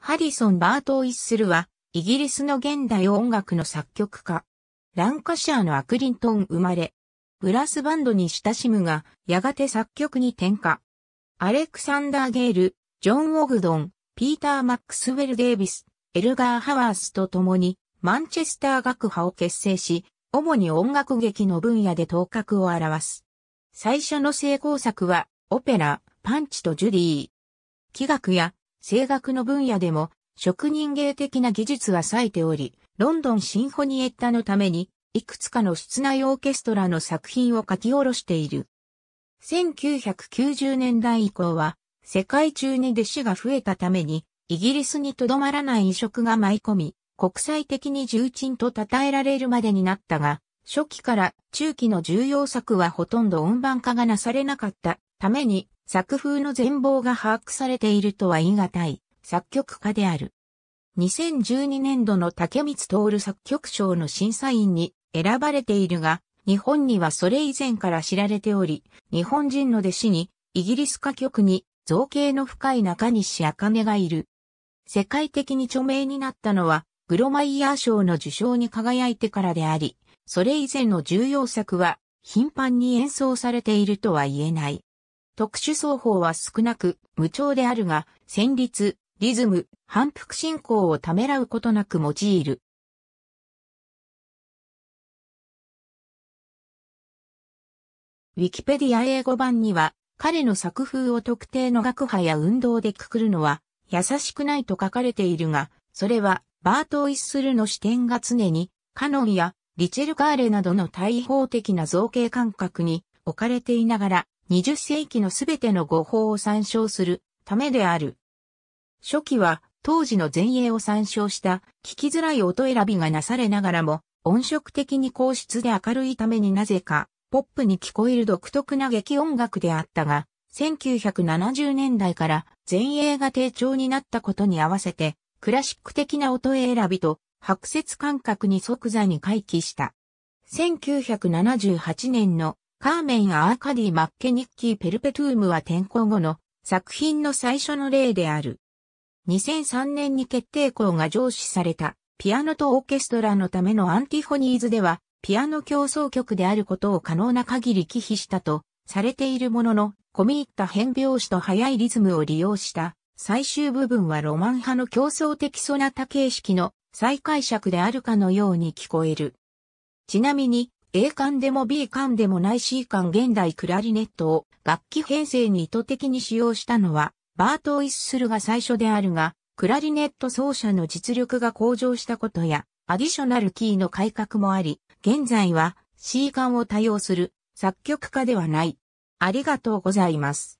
ハリソン・バート・イッスルは、イギリスの現代音楽の作曲家。ランカシャーのアクリントン生まれ。ブラスバンドに親しむが、やがて作曲に転化。アレクサンダー・ゲール、ジョン・オグドン、ピーター・マックスウェル・デイビス、エルガー・ハワースと共に、マンチェスター学派を結成し、主に音楽劇の分野で頭角を表す。最初の成功作は、オペラ、パンチとジュディ。器楽や声楽の分野でも、職人芸的な技術は冴えており、ロンドンシンフォニエッタのために、いくつかの室内オーケストラの作品を書き下ろしている。1990年代以降は、世界中に弟子が増えたために、イギリスにとどまらない移植が舞い込み、国際的に重鎮と称えられるまでになったが、初期から中期の重要作はほとんど音盤化がなされなかったために、作風の全貌が把握されているとは言い難い作曲家である。2012年度の竹光徹作曲賞の審査員に選ばれているが、日本にはそれ以前から知られており、日本人の弟子にイギリス歌曲に造形の深い中西茜がいる。世界的に著名になったのは、グロマイヤー賞の受賞に輝いてからであり、それ以前の重要作は頻繁に演奏されているとは言えない。特殊奏法は少なく、無調であるが、旋律、リズム、反復進行をためらうことなく用いる。ウィキペディア英語版には、彼の作風を特定の学派や運動でくくるのは、優しくないと書かれているが、それは、バート・ウィッスルの視点が常に、カノンやリチェル・ガーレなどの対法的な造形感覚に置かれていながら、20世紀のすべての語法を参照するためである。初期は当時の前衛を参照した聞きづらい音選びがなされながらも音色的に高質で明るいためになぜかポップに聞こえる独特な劇音楽であったが1970年代から前衛が低調になったことに合わせてクラシック的な音選びと白節感覚に即座に回帰した。1978年のカーメン・アーカディ・マッケニッキー・ペルペトゥームは転校後の作品の最初の例である。2003年に決定校が上司されたピアノとオーケストラのためのアンティフォニーズではピアノ競争曲であることを可能な限り忌避したとされているものの込み入った変拍子と速いリズムを利用した最終部分はロマン派の競争的ソナタ形式の再解釈であるかのように聞こえる。ちなみに A 管でも B 管でもない C 管現代クラリネットを楽器編成に意図的に使用したのはバート・イッスルが最初であるが、クラリネット奏者の実力が向上したことや、アディショナルキーの改革もあり、現在は C 管を多用する作曲家ではない。ありがとうございます。